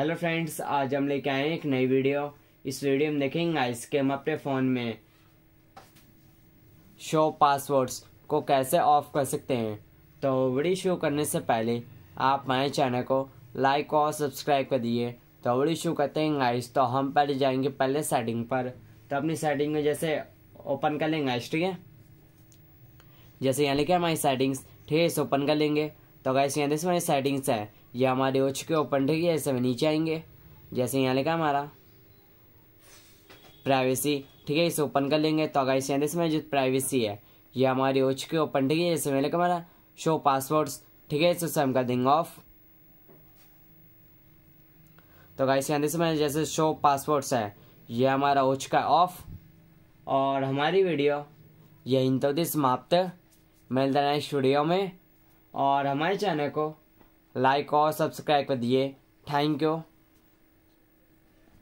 hello friends आज हम लेके आए हैं एक नई वीडियो इस वीडियो में देखेंगे आइस के हम अपने फ़ोन में शो पासवर्ड्स को कैसे ऑफ कर सकते हैं तो वीडियो शुरू करने से पहले आप हमारे चैनल को लाइक और सब्सक्राइब कर दिए तो वीडियो शुरू करते हैं आइस तो हम पहले जाएंगे पहले सेटिंग पर तो अपनी सेटिंग में जैसे ओपन कर लेंगे आइस ठीक है जैसे यहाँ लेके हमारी सेटिंग्स ठीक है इसे ओपन कर लेंगे तो गाइस यहाँ देखिए हमारी सेटिंग्स हैं ये हमारे हो चुके ओपन ठीक है इसे हम नीचे आएंगे जैसे यहाँ लिखा हमारा प्राइवेसी ठीक है इसे ओपन कर लेंगे तो अगर इसमें जो प्राइवेसी है ये हमारी हो चुकी ओपन ठीक है जैसे मैंने लिखा हमारा शो पासवर्ड्स ठीक है इसे हम कर देंगे ऑफ तो गाइस यहाँ इसमें जैसे शो पासवर्ड्स है ये हमारा हो चुका ऑफ और हमारी वीडियो यहीं तो दिस समाप्त मिलता है नेक्स्ट वीडियो में और हमारे चैनल को लाइक और सब्सक्राइब कर दिए थैंक यू